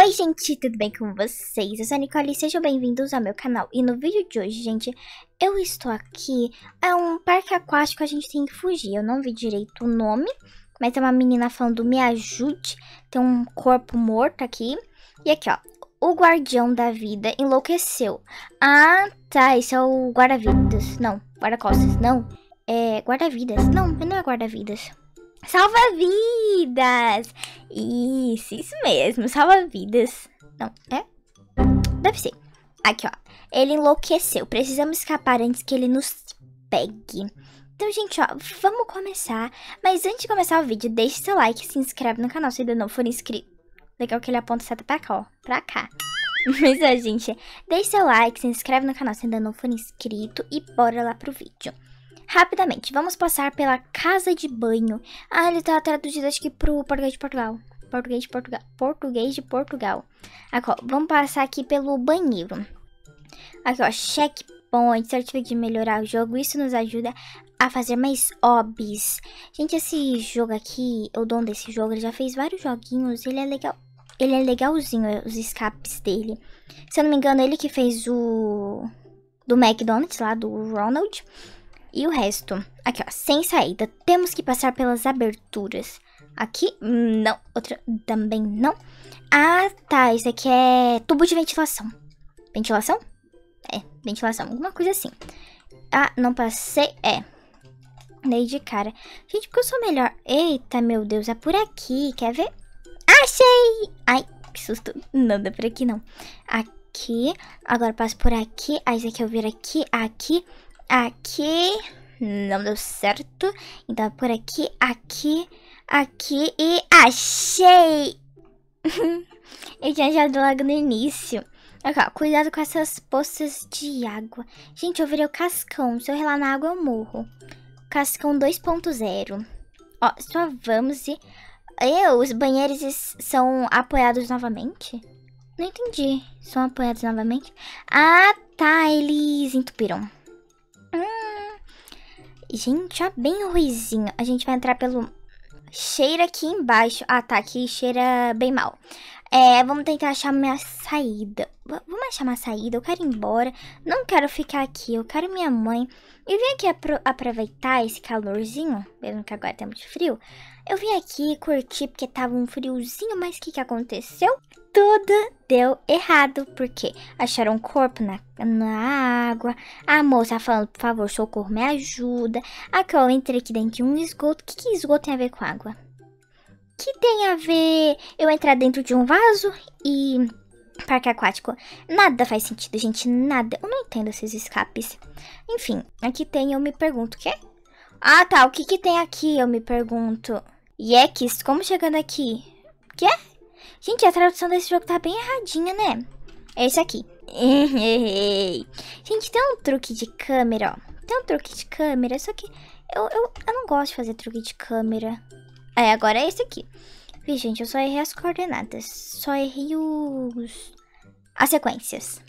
Oi gente, tudo bem com vocês? Eu sou a Nicole e sejam bem-vindos ao meu canal. E no vídeo de hoje, gente, eu estou aqui, é um parque aquático, a gente tem que fugir. Eu não vi direito o nome, mas é uma menina falando me ajude, tem um corpo morto aqui. E aqui ó, o guardião da vida enlouqueceu. Ah tá, esse é o guarda-vidas, não, guarda-costas, não, é guarda-vidas, não, não é guarda-vidas. Salva vidas! Isso, isso mesmo, salva vidas. Não, é? Deve ser. Aqui, ó. Ele enlouqueceu. Precisamos escapar antes que ele nos pegue. Então, gente, ó, vamos começar. Mas antes de começar o vídeo, deixe seu like e se inscreve no canal se ainda não for inscrito. Legal que ele aponta seta pra cá, ó. Pra cá. Mas, ó, gente, deixe seu like, se inscreve no canal se ainda não for inscrito e bora lá pro vídeo. Rapidamente, vamos passar pela casa de banho. Ah, ele tá traduzido acho que pro português de Portugal. Português de Portugal. Português de Portugal. Aqui, ó, vamos passar aqui pelo banheiro. Aqui, ó, checkpoint, certificado de melhorar o jogo. Isso nos ajuda a fazer mais hobbies. Gente, esse jogo aqui, o dono desse jogo, ele já fez vários joguinhos. Ele é legal ele é legalzinho, é, os escapes dele. Se eu não me engano, ele que fez o do McDonald's lá do Ronald. E o resto? Aqui, ó, sem saída. Temos que passar pelas aberturas. Aqui, não. Outra, também não. Ah, tá. Isso aqui é tubo de ventilação. Ventilação? É, ventilação. Alguma coisa assim. Ah, não passei. É. Dei de cara. Gente, porque eu sou melhor. Eita, meu Deus. É por aqui. Quer ver? Achei! Ai, que susto. Não dá é por aqui, não. Aqui. Agora passo por aqui. Ah, isso aqui eu viro aqui. Aqui aqui. Não deu certo. Então, é por aqui, aqui, aqui e achei! Eu tinha já logo no início. Aqui, ó, cuidado com essas poças de água. Gente, eu virei o cascão. Se eu relar na água, eu morro. Cascão 2.0. Ó, só vamos e... Eu, os banheiros são apoiados novamente? Não entendi. São apoiados novamente? Ah, tá. Eles entupiram. Gente, ó, bem ruizinho. A gente vai entrar pelo... Cheira aqui embaixo. Ah, tá. Aqui cheira bem mal. É, vamos tentar achar minha saída. V vamos achar uma saída, eu quero ir embora. Não quero ficar aqui, eu quero minha mãe. Eu vim aqui apro aproveitar esse calorzinho, mesmo que agora tá muito frio. Eu vim aqui curtir porque tava um friozinho, mas o que que aconteceu? Tudo deu errado, porque acharam um corpo na, na água, a moça falando, por favor, socorro, me ajuda. Aqui, ó, eu entrei aqui dentro de um esgoto. O que que esgoto tem a ver com água? que tem a ver eu entrar dentro de um vaso e parque aquático? Nada faz sentido, gente, nada. Eu não entendo esses escapes. Enfim, aqui tem, eu me pergunto, o quê? Ah, tá, o que que tem aqui, eu me pergunto. Yekis, como chegando aqui? Quê? Gente, a tradução desse jogo tá bem erradinha, né? É esse aqui. gente, tem um truque de câmera, ó. Tem um truque de câmera, só que eu, eu, eu não gosto de fazer truque de câmera. É, agora é esse aqui. Vi gente, eu só errei as coordenadas. Só errei os... As sequências.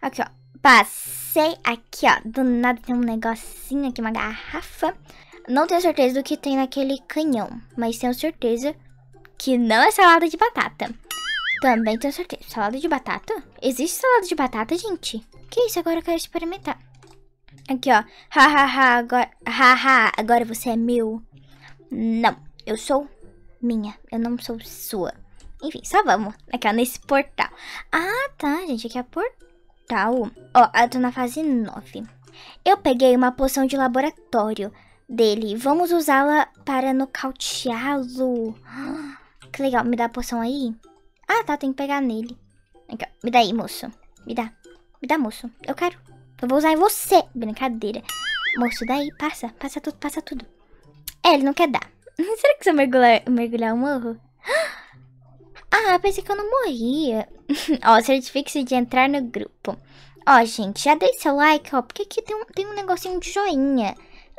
Aqui, ó. Passei aqui, ó. Do nada tem um negocinho aqui, uma garrafa. Não tenho certeza do que tem naquele canhão. Mas tenho certeza que não é salada de batata. Também tenho certeza. Salada de batata? Existe salada de batata, gente? Que isso? Agora eu quero experimentar. Aqui, ó. Ha, ha, ha. Agora, ha, ha, agora você é meu. Não. Eu sou minha, eu não sou sua. Enfim, só vamos aqui, ó, nesse portal. Ah, tá, gente, aqui é portal. Ó, eu tô na fase 9. Eu peguei uma poção de laboratório dele. Vamos usá-la para nocauteá-lo. que legal, me dá a poção aí. Ah, tá, tem que pegar nele. Aqui, ó, me dá aí, moço. Me dá. Me dá, moço. Eu quero. Eu vou usar em você. Brincadeira. Moço, daí, passa. Passa tudo, passa tudo. É, ele não quer dar. Será que se eu mergulhar, mergulhar eu morro? Ah, pensei que eu não morria. ó, certifique-se de entrar no grupo. Ó, gente, já deixa seu like, ó, porque aqui tem um, tem um negocinho de joinha.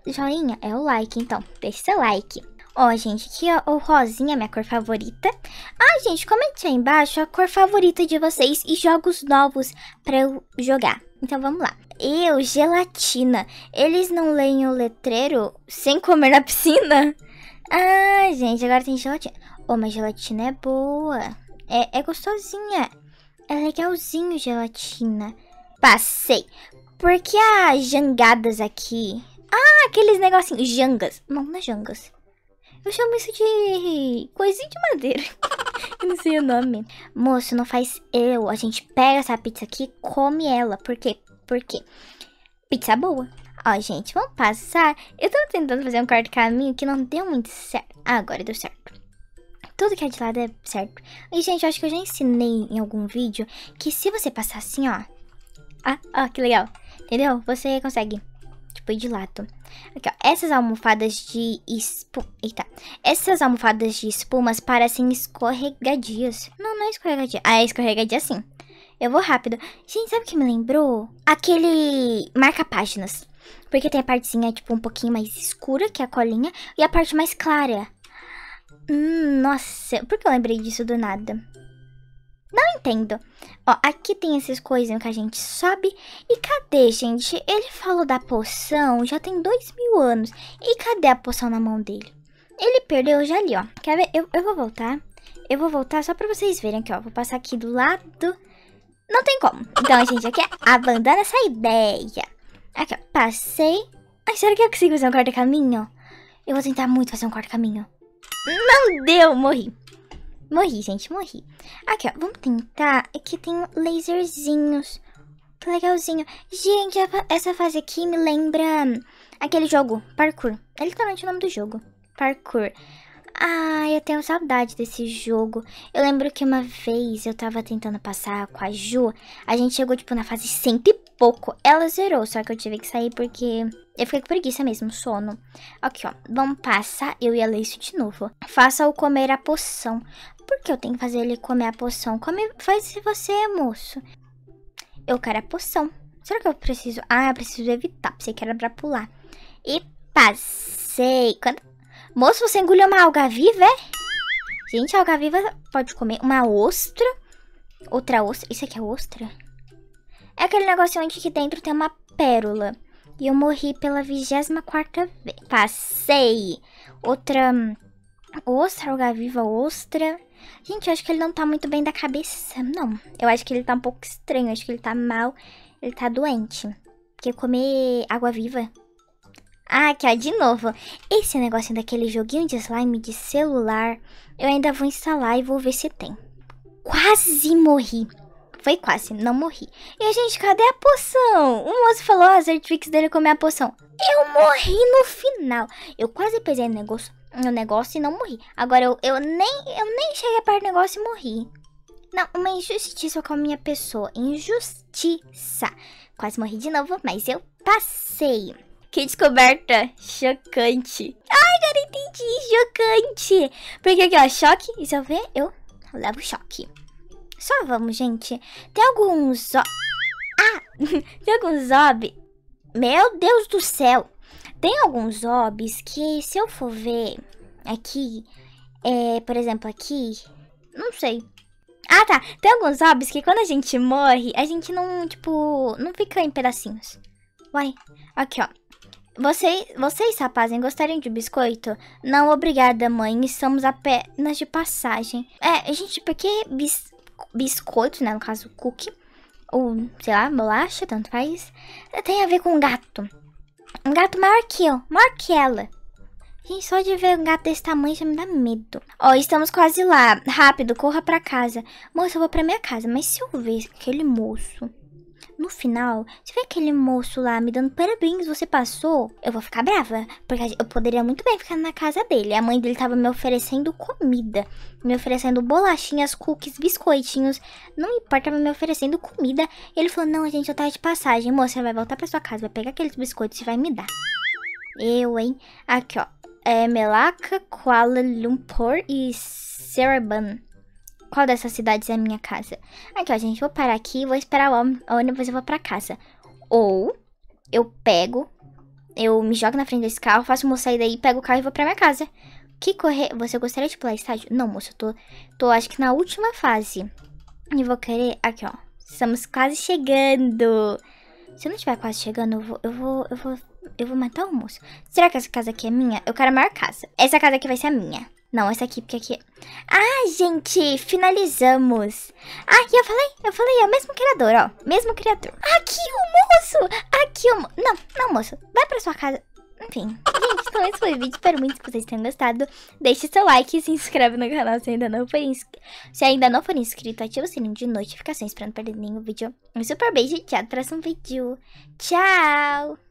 Joinha é o like, então, deixe seu like. Ó, gente, aqui ó, o rosinha é minha cor favorita. Ah, gente, comente aí embaixo a cor favorita de vocês e jogos novos pra eu jogar. Então, vamos lá. Eu, gelatina. Eles não leem o letreiro sem comer na piscina? Ah, gente, agora tem gelatina. Oh, mas gelatina é boa. É, é gostosinha. É legalzinho gelatina. Passei. Porque as jangadas aqui... Ah, aqueles negocinhos. Jangas. Não, não é jangas. Eu chamo isso de coisinha de madeira. eu não sei o nome. Moço, não faz eu. A gente pega essa pizza aqui come ela. Por quê? Por quê? Pizza boa. Ó, gente, vamos passar. Eu tava tentando fazer um quarto caminho que não deu muito certo. Ah, agora deu certo. Tudo que é de lado é certo. E, gente, eu acho que eu já ensinei em algum vídeo que se você passar assim, ó. Ah, ó, que legal. Entendeu? Você consegue tipo, ir de lado. Aqui, ó. Essas almofadas de espuma... Eita. Essas almofadas de espumas parecem escorregadias. Não, não é escorregadia. Ah, é escorregadia sim. Eu vou rápido. Gente, sabe o que me lembrou? Aquele marca-páginas. Porque tem a partezinha, tipo, um pouquinho mais escura, que é a colinha, e a parte mais clara. Hum, nossa, por que eu lembrei disso do nada? Não entendo. Ó, aqui tem essas coisinhas que a gente sobe. E cadê, gente? Ele falou da poção já tem dois mil anos. E cadê a poção na mão dele? Ele perdeu já ali, ó. Quer ver? Eu, eu vou voltar. Eu vou voltar só pra vocês verem aqui, ó. Vou passar aqui do lado. Não tem como. Então, gente, aqui é abandona essa ideia. Aqui, ó. Passei. Ai, será que eu consigo fazer um quarto caminho Eu vou tentar muito fazer um quarto caminho Não deu, morri. Morri, gente, morri. Aqui, ó, vamos tentar. Aqui tem laserzinhos. Que legalzinho. Gente, essa fase aqui me lembra aquele jogo, parkour. É literalmente o nome do jogo, parkour. Ah, eu tenho saudade desse jogo. Eu lembro que uma vez eu tava tentando passar com a Ju. A gente chegou, tipo, na fase 100 e pouco ela zerou, só que eu tive que sair porque eu fiquei com preguiça mesmo, sono. Aqui, ó. Vamos passar, eu ia ler isso de novo. Faça-o comer a poção. Por que eu tenho que fazer ele comer a poção? Come, faz se você é moço. Eu quero a poção. Será que eu preciso... Ah, eu preciso evitar. Pensei que era pra pular. E passei. Quando... Moço, você engoliu uma alga viva, é? Gente, a alga viva pode comer uma ostra. Outra ostra. Isso aqui é ostra? É aquele negocinho aqui que dentro tem uma pérola. E eu morri pela 24 vez. Passei! Outra ostra, viva ostra. Gente, eu acho que ele não tá muito bem da cabeça, não. Eu acho que ele tá um pouco estranho, eu acho que ele tá mal, ele tá doente. Porque comer água-viva... Ah, aqui ó, de novo. Esse negócio daquele joguinho de slime de celular, eu ainda vou instalar e vou ver se tem. Quase morri. Foi quase, não morri. E, a gente, cadê a poção? O moço falou a ah, artifix dele comer a poção. Eu morri no final. Eu quase pesei no negócio, no negócio e não morri. Agora, eu, eu, nem, eu nem cheguei perto do negócio e morri. Não, uma injustiça com a minha pessoa. Injustiça. Quase morri de novo, mas eu passei. Que descoberta chocante. Ai, agora entendi, chocante. Porque aqui, ó, choque, e se eu ver, eu levo choque. Só vamos, gente. Tem alguns... Ah! tem alguns zob... Meu Deus do céu! Tem alguns zobs que, se eu for ver aqui... É, por exemplo, aqui... Não sei. Ah, tá. Tem alguns zobs que quando a gente morre, a gente não, tipo... Não fica em pedacinhos. Uai. Aqui, ó. Vocês, vocês, rapazes, gostariam de biscoito? Não, obrigada, mãe. Estamos apenas de passagem. É, gente, por que biscoito? biscoito, né? No caso, cookie. Ou, sei lá, bolacha, tanto faz. É, tem a ver com um gato. Um gato maior que eu, maior que ela. Gente, só de ver um gato desse tamanho já me dá medo. Ó, estamos quase lá. Rápido, corra pra casa. Moça, eu vou pra minha casa. Mas se eu ver aquele moço no final, se vê aquele moço lá me dando parabéns, você passou, eu vou ficar brava. Porque eu poderia muito bem ficar na casa dele. A mãe dele tava me oferecendo comida, me oferecendo bolachinhas, cookies, biscoitinhos. Não importa, tava me oferecendo comida. ele falou: Não, gente, eu tava de passagem. Moça, vai voltar pra sua casa, vai pegar aqueles biscoitos e vai me dar. Eu, hein? Aqui, ó. É Melaka, Kuala Lumpur e Cereban. Qual dessas cidades é a minha casa? Aqui, ó, gente, vou parar aqui, vou esperar o ônibus e vou pra casa. Ou eu pego, eu me jogo na frente desse carro, faço uma saída aí, pego o carro e vou pra minha casa. Que correr... Você gostaria de pular estádio? Não, moço, eu tô, tô acho que na última fase. E vou querer... Aqui, ó. Estamos quase chegando. Se eu não estiver quase chegando, eu vou, eu vou, eu vou, eu vou matar o moço. Será que essa casa aqui é minha? Eu quero a maior casa. Essa casa aqui vai ser a minha. Não, essa aqui, porque aqui... É- ah, gente, finalizamos. Ah, e eu falei, eu falei, é o mesmo criador, ó. Mesmo criador. Aqui o moço, aqui o... Mo... Não, não, moço, vai pra sua casa. Enfim, gente, então esse foi o vídeo. Espero muito que vocês tenham gostado. Deixe seu like, se inscreve no canal se ainda não for, ins... se ainda não for inscrito. Ativa o sininho de notificações pra não perder nenhum vídeo. Um super beijo e até o próximo vídeo. Tchau!